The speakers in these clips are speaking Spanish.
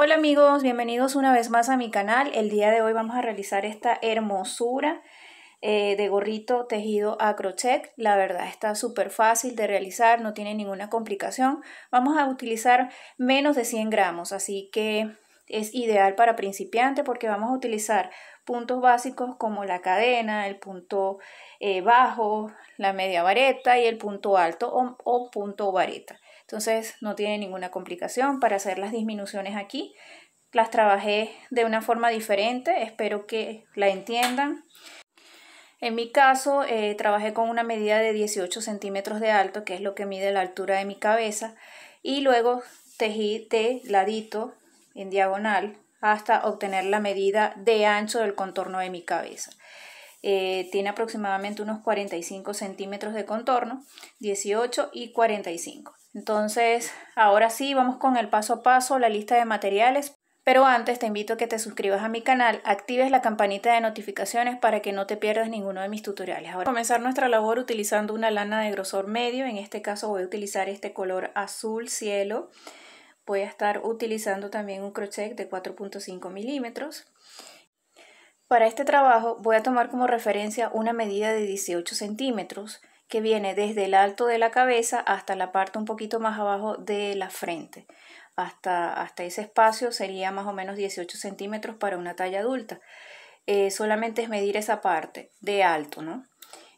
Hola amigos, bienvenidos una vez más a mi canal. El día de hoy vamos a realizar esta hermosura eh, de gorrito tejido a crochet. La verdad está súper fácil de realizar, no tiene ninguna complicación. Vamos a utilizar menos de 100 gramos, así que es ideal para principiante porque vamos a utilizar puntos básicos como la cadena, el punto eh, bajo, la media vareta y el punto alto o, o punto vareta. Entonces no tiene ninguna complicación para hacer las disminuciones aquí. Las trabajé de una forma diferente, espero que la entiendan. En mi caso, eh, trabajé con una medida de 18 centímetros de alto, que es lo que mide la altura de mi cabeza, y luego tejí de ladito en diagonal hasta obtener la medida de ancho del contorno de mi cabeza. Eh, tiene aproximadamente unos 45 centímetros de contorno, 18 y 45. Entonces, ahora sí, vamos con el paso a paso, la lista de materiales. Pero antes te invito a que te suscribas a mi canal, actives la campanita de notificaciones para que no te pierdas ninguno de mis tutoriales. Ahora comenzar nuestra labor utilizando una lana de grosor medio, en este caso voy a utilizar este color azul cielo. Voy a estar utilizando también un crochet de 4.5 milímetros. Para este trabajo voy a tomar como referencia una medida de 18 centímetros que viene desde el alto de la cabeza hasta la parte un poquito más abajo de la frente. Hasta, hasta ese espacio sería más o menos 18 centímetros para una talla adulta. Eh, solamente es medir esa parte de alto, ¿no?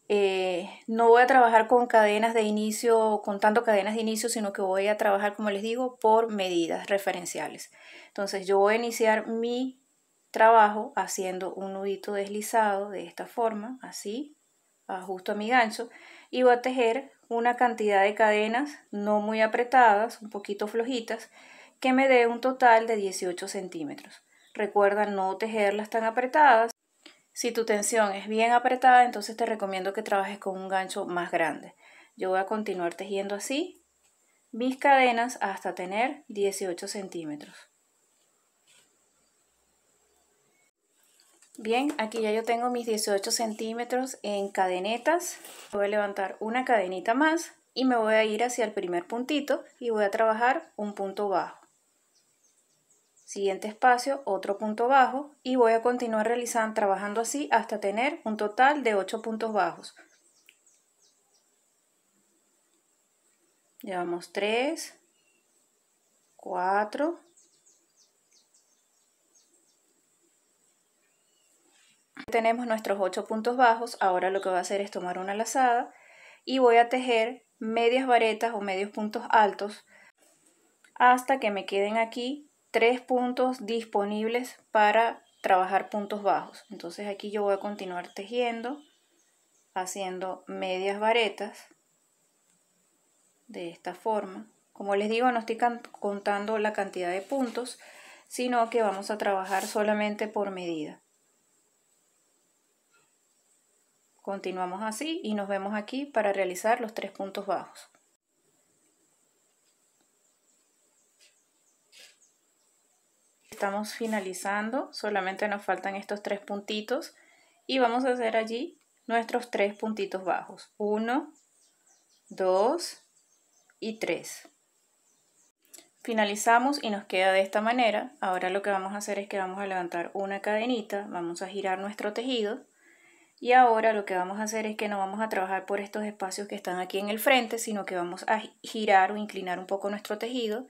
Eh, no voy a trabajar con cadenas de inicio, contando cadenas de inicio, sino que voy a trabajar, como les digo, por medidas referenciales. Entonces yo voy a iniciar mi trabajo haciendo un nudito deslizado de esta forma, así, ajusto a mi gancho y voy a tejer una cantidad de cadenas no muy apretadas, un poquito flojitas, que me dé un total de 18 centímetros. Recuerda no tejerlas tan apretadas. Si tu tensión es bien apretada, entonces te recomiendo que trabajes con un gancho más grande. Yo voy a continuar tejiendo así mis cadenas hasta tener 18 centímetros. Bien, aquí ya yo tengo mis 18 centímetros en cadenetas. Voy a levantar una cadenita más y me voy a ir hacia el primer puntito y voy a trabajar un punto bajo. Siguiente espacio, otro punto bajo y voy a continuar realizando, trabajando así hasta tener un total de 8 puntos bajos. Llevamos 3, 4, tenemos nuestros 8 puntos bajos, ahora lo que voy a hacer es tomar una lazada y voy a tejer medias varetas o medios puntos altos hasta que me queden aquí tres puntos disponibles para trabajar puntos bajos. Entonces aquí yo voy a continuar tejiendo, haciendo medias varetas de esta forma. Como les digo, no estoy contando la cantidad de puntos, sino que vamos a trabajar solamente por medida. Continuamos así y nos vemos aquí para realizar los tres puntos bajos. Estamos finalizando, solamente nos faltan estos tres puntitos y vamos a hacer allí nuestros tres puntitos bajos. Uno, dos y tres. Finalizamos y nos queda de esta manera. Ahora lo que vamos a hacer es que vamos a levantar una cadenita, vamos a girar nuestro tejido y ahora lo que vamos a hacer es que no vamos a trabajar por estos espacios que están aquí en el frente, sino que vamos a girar o inclinar un poco nuestro tejido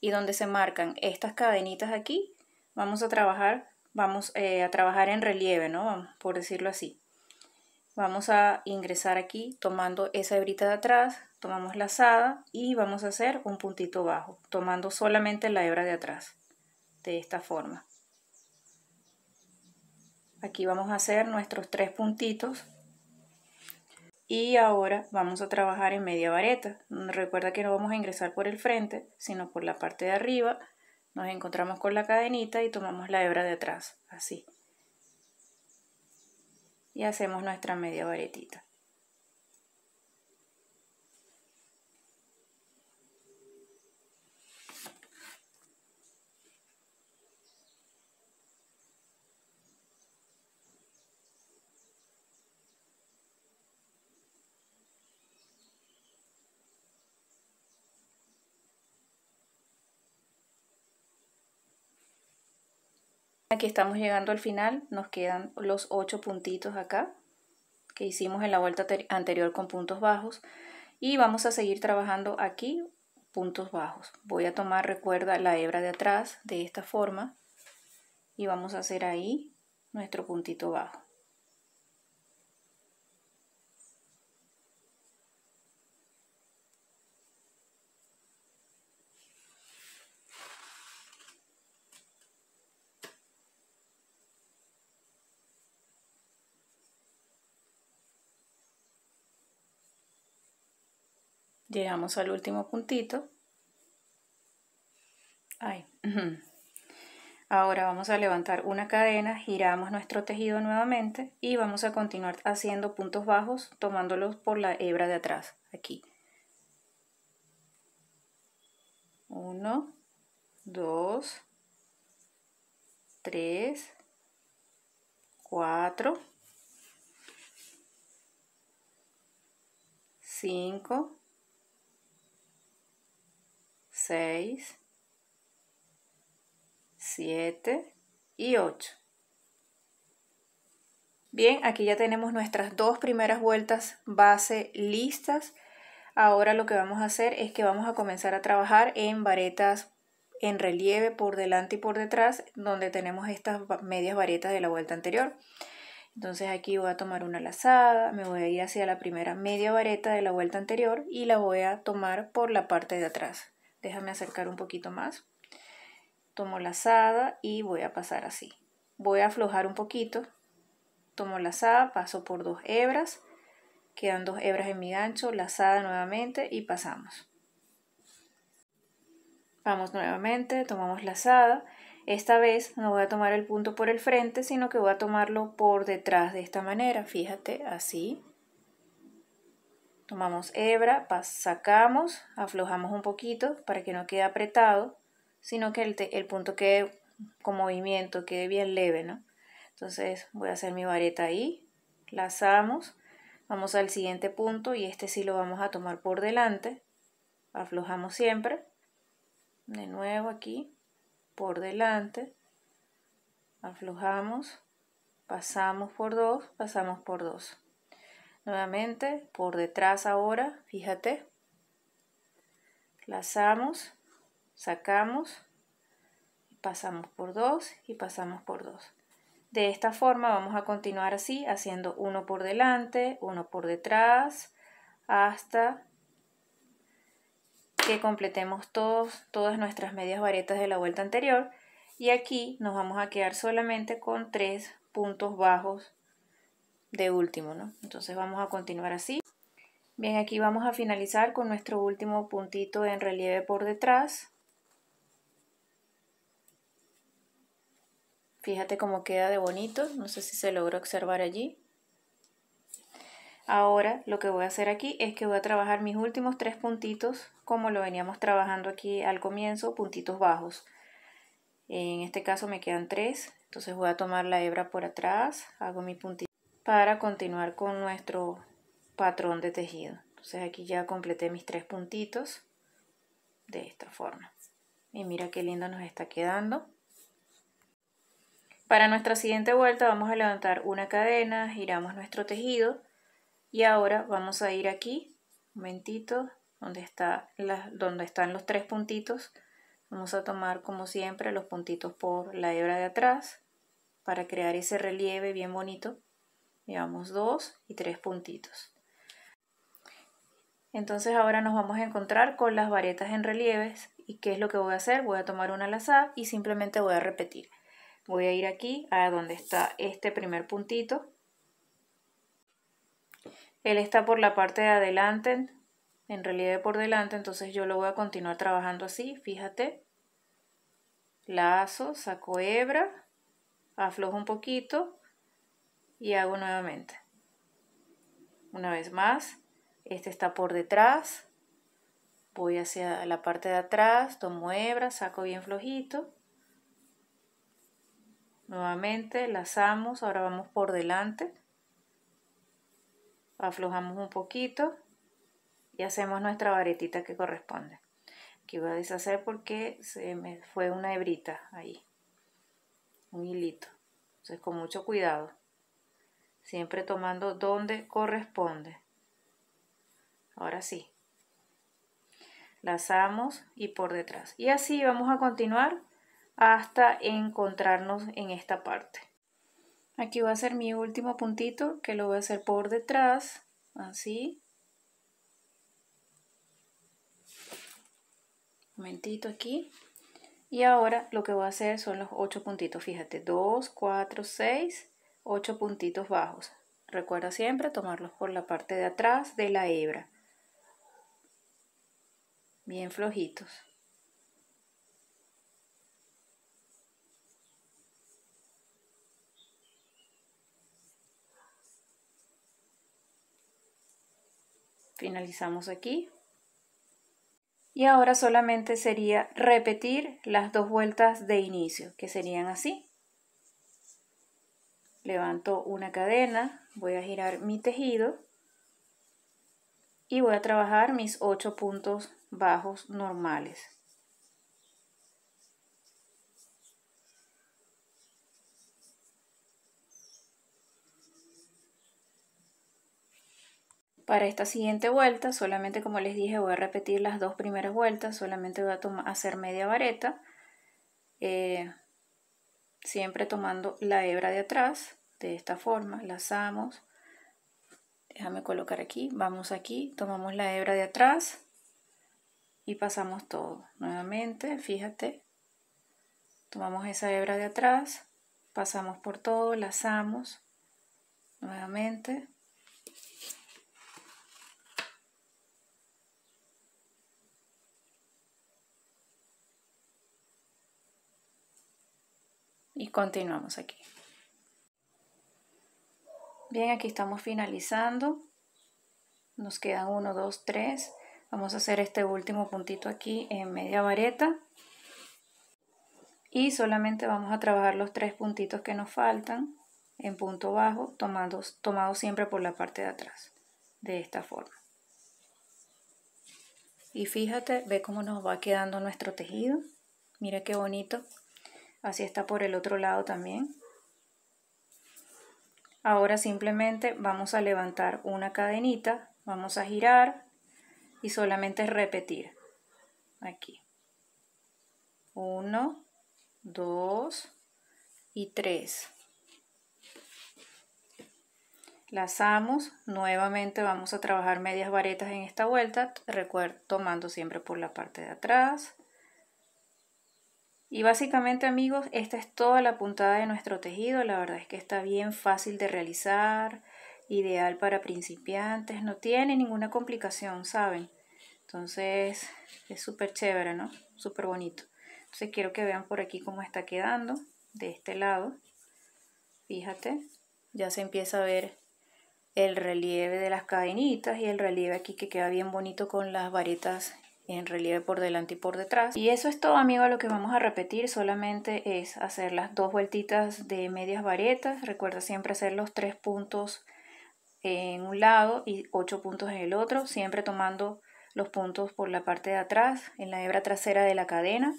y donde se marcan estas cadenitas aquí, vamos a trabajar, vamos eh, a trabajar en relieve, ¿no? Por decirlo así. Vamos a ingresar aquí tomando esa hebrita de atrás, tomamos lazada y vamos a hacer un puntito bajo, tomando solamente la hebra de atrás, de esta forma. Aquí vamos a hacer nuestros tres puntitos. Y ahora vamos a trabajar en media vareta. Recuerda que no vamos a ingresar por el frente, sino por la parte de arriba. Nos encontramos con la cadenita y tomamos la hebra de atrás, así. Y hacemos nuestra media varetita. que estamos llegando al final, nos quedan los 8 puntitos acá que hicimos en la vuelta anterior con puntos bajos y vamos a seguir trabajando aquí puntos bajos. Voy a tomar, recuerda, la hebra de atrás de esta forma y vamos a hacer ahí nuestro puntito bajo. llegamos al último puntito ahí ahora vamos a levantar una cadena giramos nuestro tejido nuevamente y vamos a continuar haciendo puntos bajos tomándolos por la hebra de atrás aquí Uno, 2 3 4 5 6, 7 y 8. Bien, aquí ya tenemos nuestras dos primeras vueltas base listas. Ahora lo que vamos a hacer es que vamos a comenzar a trabajar en varetas en relieve por delante y por detrás, donde tenemos estas medias varetas de la vuelta anterior. Entonces aquí voy a tomar una lazada, me voy a ir hacia la primera media vareta de la vuelta anterior y la voy a tomar por la parte de atrás. Déjame acercar un poquito más. Tomo lazada y voy a pasar así. Voy a aflojar un poquito. Tomo lazada, paso por dos hebras. Quedan dos hebras en mi gancho, lazada nuevamente y pasamos. Vamos nuevamente, tomamos lazada. Esta vez no voy a tomar el punto por el frente, sino que voy a tomarlo por detrás de esta manera. Fíjate, así. Tomamos hebra, sacamos, aflojamos un poquito para que no quede apretado, sino que el, punto quede con movimiento, quede bien leve, ¿no? Entonces voy a hacer mi vareta ahí, lazamos, vamos al siguiente punto y este sí lo vamos a tomar por delante, aflojamos siempre, de nuevo aquí, por delante, aflojamos, pasamos por dos, pasamos por dos. Nuevamente, por detrás ahora, fíjate. Lazamos, sacamos, pasamos por dos y pasamos por dos. De esta forma vamos a continuar así, haciendo uno por delante, uno por detrás, hasta que completemos todos, todas nuestras medias varetas de la vuelta anterior. Y aquí nos vamos a quedar solamente con tres puntos bajos de último, ¿no? Entonces vamos a continuar así. Bien, aquí vamos a finalizar con nuestro último puntito en relieve por detrás. Fíjate cómo queda de bonito, no sé si se logró observar allí. Ahora lo que voy a hacer aquí es que voy a trabajar mis últimos tres puntitos como lo veníamos trabajando aquí al comienzo, puntitos bajos. En este caso me quedan tres, entonces voy a tomar la hebra por atrás, hago mi puntito para continuar con nuestro patrón de tejido. Entonces aquí ya completé mis tres puntitos de esta forma. Y mira qué lindo nos está quedando. Para nuestra siguiente vuelta vamos a levantar una cadena, giramos nuestro tejido y ahora vamos a ir aquí, un momentito, donde, está donde están los tres puntitos. Vamos a tomar como siempre los puntitos por la hebra de atrás para crear ese relieve bien bonito llevamos dos y tres puntitos entonces ahora nos vamos a encontrar con las varetas en relieves y qué es lo que voy a hacer voy a tomar una lazada y simplemente voy a repetir voy a ir aquí a donde está este primer puntito él está por la parte de adelante en relieve por delante entonces yo lo voy a continuar trabajando así fíjate lazo saco hebra aflojo un poquito y hago nuevamente. Una vez más, este está por detrás, voy hacia la parte de atrás, tomo hebra, saco bien flojito. Nuevamente lazamos, ahora vamos por delante. Aflojamos un poquito y hacemos nuestra varetita que corresponde. que voy a deshacer porque se me fue una hebrita ahí, un hilito. Entonces con mucho cuidado siempre tomando donde corresponde. Ahora sí. Lazamos y por detrás. Y así vamos a continuar hasta encontrarnos en esta parte. Aquí va a ser mi último puntito que lo voy a hacer por detrás, así. momentito aquí. Y ahora lo que voy a hacer son los 8 puntitos. Fíjate, 2, 4, 6, 8 puntitos bajos. Recuerda siempre tomarlos por la parte de atrás de la hebra. Bien flojitos. Finalizamos aquí. Y ahora solamente sería repetir las dos vueltas de inicio, que serían así levanto una cadena, voy a girar mi tejido y voy a trabajar mis 8 puntos bajos normales. Para esta siguiente vuelta, solamente como les dije, voy a repetir las dos primeras vueltas, solamente voy a hacer media vareta. Eh, siempre tomando la hebra de atrás, de esta forma, lazamos, déjame colocar aquí, vamos aquí, tomamos la hebra de atrás y pasamos todo. Nuevamente, fíjate, tomamos esa hebra de atrás, pasamos por todo, lazamos, nuevamente, y continuamos aquí. Bien, aquí estamos finalizando. Nos quedan 1, 2, 3. Vamos a hacer este último puntito aquí en media vareta. Y solamente vamos a trabajar los tres puntitos que nos faltan en punto bajo, tomados tomado siempre por la parte de atrás, de esta forma. Y fíjate, ve cómo nos va quedando nuestro tejido. Mira qué bonito. Así está por el otro lado también. Ahora simplemente vamos a levantar una cadenita, vamos a girar y solamente repetir. Aquí. Uno, dos y tres. Lazamos, nuevamente vamos a trabajar medias varetas en esta vuelta, Recuerdo tomando siempre por la parte de atrás. Y básicamente amigos, esta es toda la puntada de nuestro tejido, la verdad es que está bien fácil de realizar, ideal para principiantes, no tiene ninguna complicación, ¿saben? Entonces es súper chévere, ¿no? Súper bonito. Entonces quiero que vean por aquí cómo está quedando de este lado. Fíjate, ya se empieza a ver el relieve de las cadenitas y el relieve aquí que queda bien bonito con las varetas en relieve por delante y por detrás. Y eso es todo amigos, lo que vamos a repetir solamente es hacer las dos vueltitas de medias varetas. Recuerda siempre hacer los tres puntos en un lado y ocho puntos en el otro, siempre tomando los puntos por la parte de atrás, en la hebra trasera de la cadena.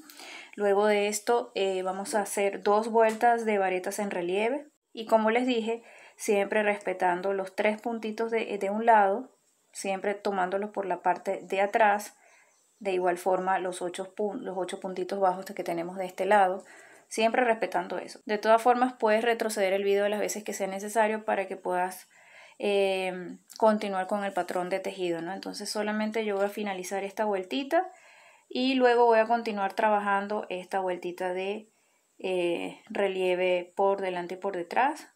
Luego de esto eh, vamos a hacer dos vueltas de varetas en relieve y como les dije, siempre respetando los tres puntitos de, de un lado, siempre tomándolos por la parte de atrás de igual forma, los ocho, los ocho puntitos bajos que tenemos de este lado, siempre respetando eso. De todas formas, puedes retroceder el video las veces que sea necesario para que puedas eh, continuar con el patrón de tejido, ¿no? Entonces solamente yo voy a finalizar esta vueltita y luego voy a continuar trabajando esta vueltita de eh, relieve por delante y por detrás.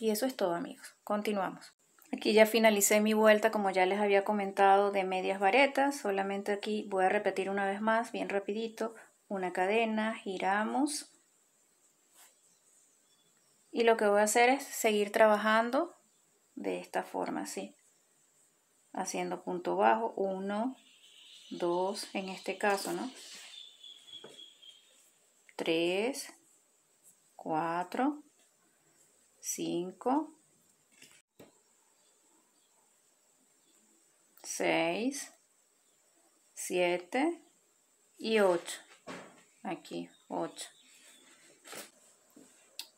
Y eso es todo amigos, continuamos. Aquí ya finalicé mi vuelta, como ya les había comentado, de medias varetas. Solamente aquí voy a repetir una vez más, bien rapidito. Una cadena, giramos. Y lo que voy a hacer es seguir trabajando de esta forma, así. Haciendo punto bajo, uno, dos, en este caso, ¿no? Tres, cuatro, cinco, 6, 7 y 8. Aquí, 8.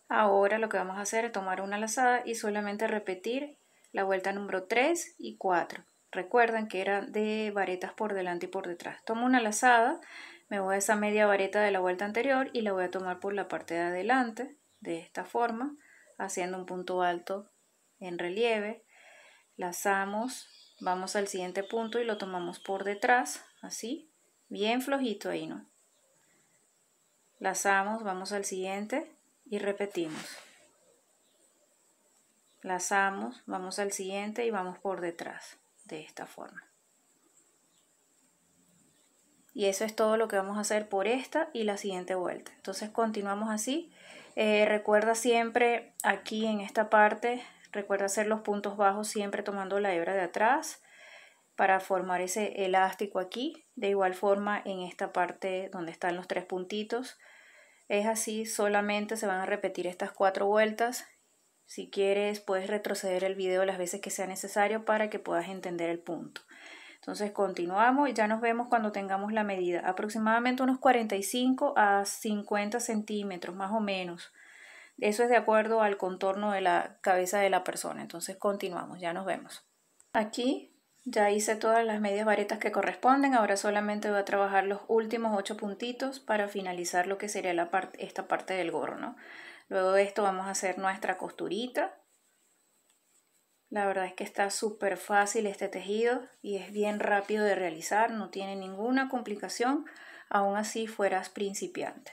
Ahora lo que vamos a hacer es tomar una lazada y solamente repetir la vuelta número 3 y 4. recuerden que era de varetas por delante y por detrás. Tomo una lazada, me voy a esa media vareta de la vuelta anterior y la voy a tomar por la parte de adelante, de esta forma, haciendo un punto alto en relieve. Lazamos Vamos al siguiente punto y lo tomamos por detrás, así, bien flojito ahí, ¿no? Lazamos, vamos al siguiente y repetimos. Lazamos, vamos al siguiente y vamos por detrás, de esta forma. Y eso es todo lo que vamos a hacer por esta y la siguiente vuelta. Entonces continuamos así. Eh, recuerda siempre aquí en esta parte Recuerda hacer los puntos bajos siempre tomando la hebra de atrás para formar ese elástico aquí. De igual forma en esta parte donde están los tres puntitos. Es así, solamente se van a repetir estas cuatro vueltas. Si quieres puedes retroceder el video las veces que sea necesario para que puedas entender el punto. Entonces continuamos y ya nos vemos cuando tengamos la medida. Aproximadamente unos 45 a 50 centímetros más o menos. Eso es de acuerdo al contorno de la cabeza de la persona. Entonces continuamos, ya nos vemos. Aquí ya hice todas las medias varetas que corresponden, ahora solamente voy a trabajar los últimos 8 puntitos para finalizar lo que sería la parte, esta parte del gorro, Luego de esto vamos a hacer nuestra costurita. La verdad es que está súper fácil este tejido y es bien rápido de realizar, no tiene ninguna complicación, aún así fueras principiante.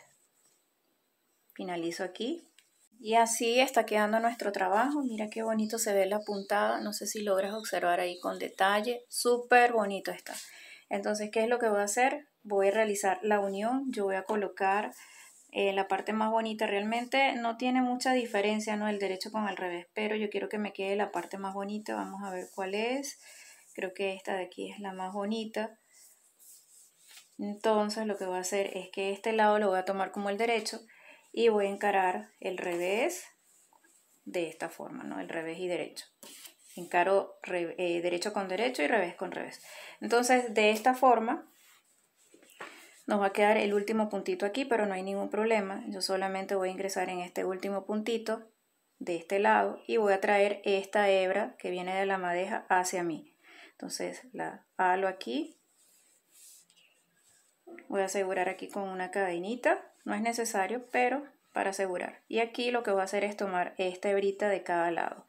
Finalizo aquí y así está quedando nuestro trabajo. Mira qué bonito se ve la puntada. No sé si logras observar ahí con detalle. Súper bonito está. Entonces, ¿qué es lo que voy a hacer? Voy a realizar la unión. Yo voy a colocar eh, la parte más bonita. Realmente no tiene mucha diferencia, ¿no? El derecho con el revés. Pero yo quiero que me quede la parte más bonita. Vamos a ver cuál es. Creo que esta de aquí es la más bonita. Entonces, lo que voy a hacer es que este lado lo voy a tomar como el derecho y voy a encarar el revés de esta forma, ¿no? El revés y derecho. Encaro eh, derecho con derecho y revés con revés. Entonces, de esta forma, nos va a quedar el último puntito aquí, pero no hay ningún problema. Yo solamente voy a ingresar en este último puntito de este lado y voy a traer esta hebra que viene de la madeja hacia mí. Entonces, la halo aquí. Voy a asegurar aquí con una cadenita no es necesario, pero para asegurar. Y aquí lo que voy a hacer es tomar esta hebrita de cada lado.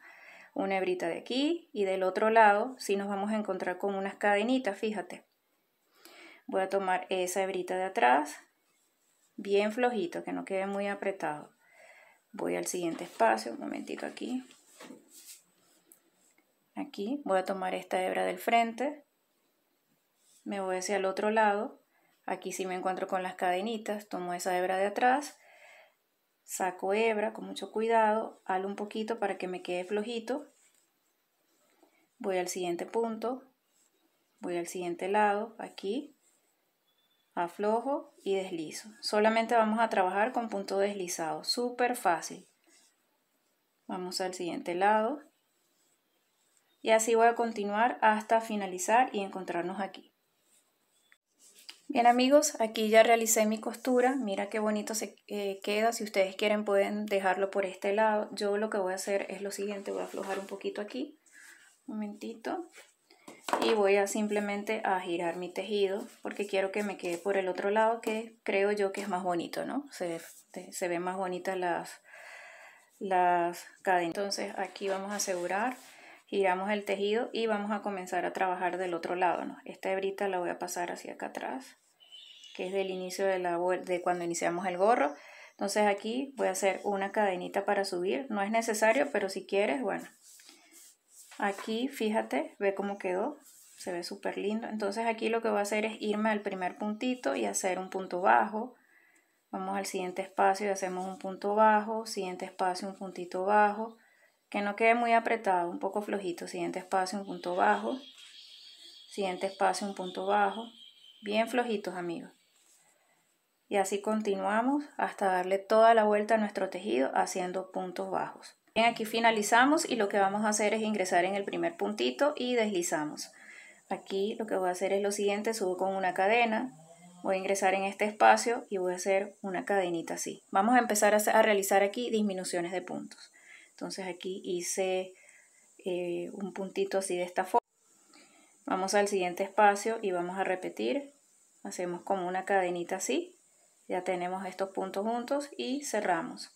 Una hebrita de aquí y del otro lado, si nos vamos a encontrar con unas cadenitas, fíjate. Voy a tomar esa hebrita de atrás, bien flojito, que no quede muy apretado. Voy al siguiente espacio, un momentito aquí. Aquí voy a tomar esta hebra del frente, me voy hacia el otro lado Aquí sí me encuentro con las cadenitas, tomo esa hebra de atrás, saco hebra con mucho cuidado, halo un poquito para que me quede flojito. Voy al siguiente punto, voy al siguiente lado, aquí, aflojo y deslizo. Solamente vamos a trabajar con punto deslizado, súper fácil. Vamos al siguiente lado. Y así voy a continuar hasta finalizar y encontrarnos aquí. Bien amigos, aquí ya realicé mi costura, mira qué bonito se eh, queda, si ustedes quieren pueden dejarlo por este lado, yo lo que voy a hacer es lo siguiente, voy a aflojar un poquito aquí, un momentito, y voy a simplemente a girar mi tejido, porque quiero que me quede por el otro lado, que creo yo que es más bonito, ¿no? Se, se ven más bonitas las, las cadenas. Entonces aquí vamos a asegurar, giramos el tejido y vamos a comenzar a trabajar del otro lado. ¿no? Esta hebrita la voy a pasar hacia acá atrás que es del inicio de, la, de cuando iniciamos el gorro. Entonces aquí voy a hacer una cadenita para subir. No es necesario, pero si quieres, bueno. Aquí, fíjate, ve cómo quedó. Se ve súper lindo. Entonces aquí lo que voy a hacer es irme al primer puntito y hacer un punto bajo. Vamos al siguiente espacio y hacemos un punto bajo. Siguiente espacio, un puntito bajo. Que no quede muy apretado, un poco flojito. Siguiente espacio, un punto bajo. Siguiente espacio, un punto bajo. Bien flojitos, amigos y así continuamos hasta darle toda la vuelta a nuestro tejido haciendo puntos bajos. Bien, aquí finalizamos y lo que vamos a hacer es ingresar en el primer puntito y deslizamos. Aquí lo que voy a hacer es lo siguiente, subo con una cadena, voy a ingresar en este espacio y voy a hacer una cadenita así. Vamos a empezar a, realizar aquí disminuciones de puntos. Entonces aquí hice eh, un puntito así de esta forma. Vamos al siguiente espacio y vamos a repetir. Hacemos como una cadenita así ya tenemos estos puntos juntos y cerramos.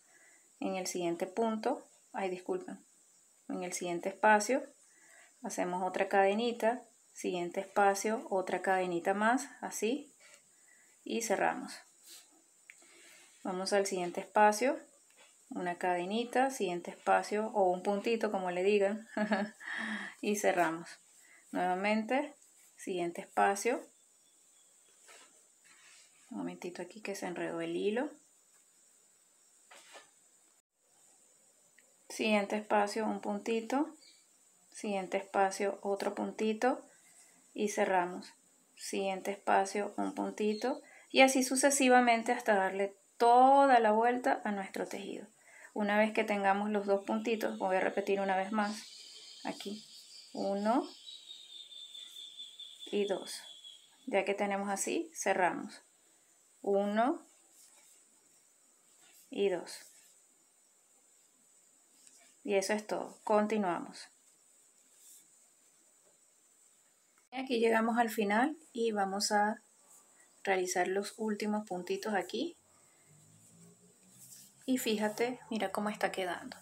En el siguiente punto, ay disculpen, en el siguiente espacio hacemos otra cadenita, siguiente espacio, otra cadenita más, así, y cerramos. Vamos al siguiente espacio, una cadenita, siguiente espacio o un puntito como le digan y cerramos. Nuevamente, siguiente espacio, un momentito aquí que se enredó el hilo. Siguiente espacio, un puntito. Siguiente espacio, otro puntito. Y cerramos. Siguiente espacio, un puntito. Y así sucesivamente hasta darle toda la vuelta a nuestro tejido. Una vez que tengamos los dos puntitos, voy a repetir una vez más. Aquí, uno y dos. Ya que tenemos así, cerramos. 1 y 2. Y eso es todo. Continuamos. Aquí llegamos al final y vamos a realizar los últimos puntitos aquí. Y fíjate, mira cómo está quedando.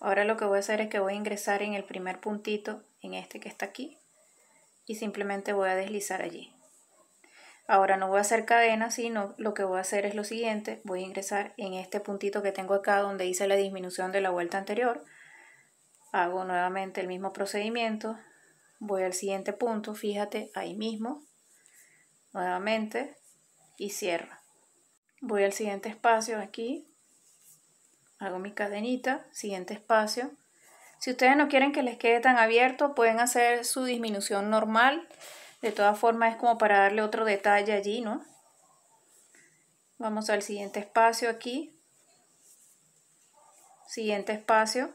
Ahora lo que voy a hacer es que voy a ingresar en el primer puntito, en este que está aquí, y simplemente voy a deslizar allí. Ahora no voy a hacer cadena, sino lo que voy a hacer es lo siguiente. Voy a ingresar en este puntito que tengo acá donde hice la disminución de la vuelta anterior. Hago nuevamente el mismo procedimiento. Voy al siguiente punto, fíjate, ahí mismo. Nuevamente. Y cierro. Voy al siguiente espacio aquí. Hago mi cadenita, siguiente espacio. Si ustedes no quieren que les quede tan abierto, pueden hacer su disminución normal. De todas formas es como para darle otro detalle allí, ¿no? Vamos al siguiente espacio aquí. Siguiente espacio.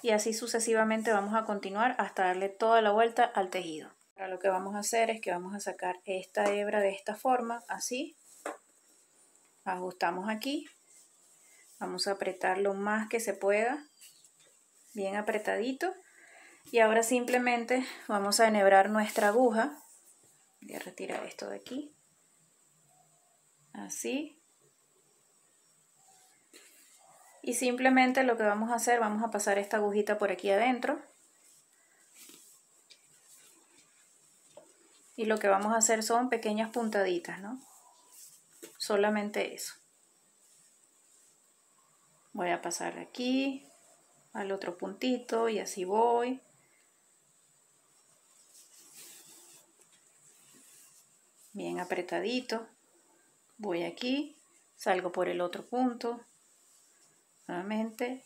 Y así sucesivamente vamos a continuar hasta darle toda la vuelta al tejido. Ahora lo que vamos a hacer es que vamos a sacar esta hebra de esta forma, así. Ajustamos aquí. Vamos a apretar lo más que se pueda. Bien apretadito. Y ahora simplemente vamos a enhebrar nuestra aguja. Voy a retirar esto de aquí. Así. Y simplemente lo que vamos a hacer, vamos a pasar esta agujita por aquí adentro. Y lo que vamos a hacer son pequeñas puntaditas, ¿no? Solamente eso. Voy a pasar aquí al otro puntito y así voy. bien apretadito. Voy aquí, salgo por el otro punto, nuevamente.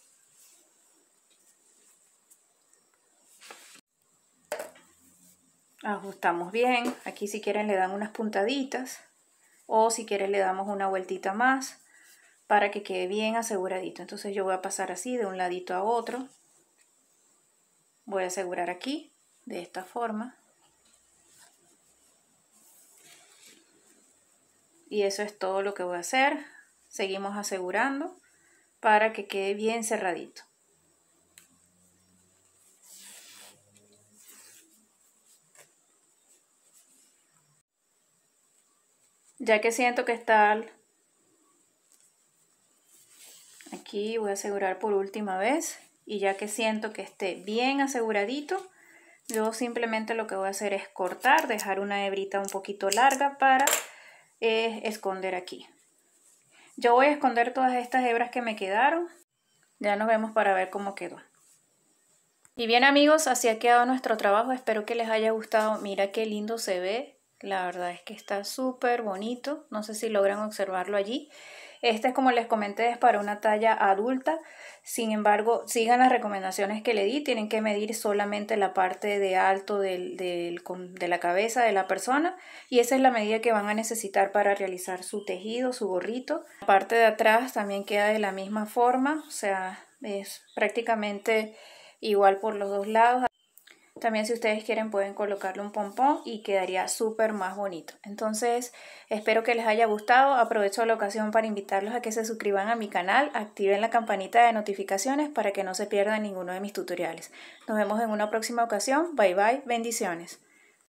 Ajustamos bien, aquí si quieren le dan unas puntaditas o si quieren le damos una vueltita más para que quede bien aseguradito. Entonces yo voy a pasar así de un ladito a otro. Voy a asegurar aquí, de esta forma. y eso es todo lo que voy a hacer seguimos asegurando para que quede bien cerradito ya que siento que está aquí voy a asegurar por última vez y ya que siento que esté bien aseguradito yo simplemente lo que voy a hacer es cortar dejar una hebrita un poquito larga para es esconder aquí. Yo voy a esconder todas estas hebras que me quedaron. Ya nos vemos para ver cómo quedó. Y bien amigos, así ha quedado nuestro trabajo. Espero que les haya gustado. Mira qué lindo se ve. La verdad es que está súper bonito. No sé si logran observarlo allí. Este, como les comenté, es para una talla adulta. Sin embargo, sigan las recomendaciones que le di, tienen que medir solamente la parte de alto de la cabeza de la persona y esa es la medida que van a necesitar para realizar su tejido, su gorrito. La parte de atrás también queda de la misma forma, o sea, es prácticamente igual por los dos lados. También si ustedes quieren pueden colocarle un pompón y quedaría súper más bonito. Entonces espero que les haya gustado. Aprovecho la ocasión para invitarlos a que se suscriban a mi canal, activen la campanita de notificaciones para que no se pierdan ninguno de mis tutoriales. Nos vemos en una próxima ocasión. Bye bye. Bendiciones.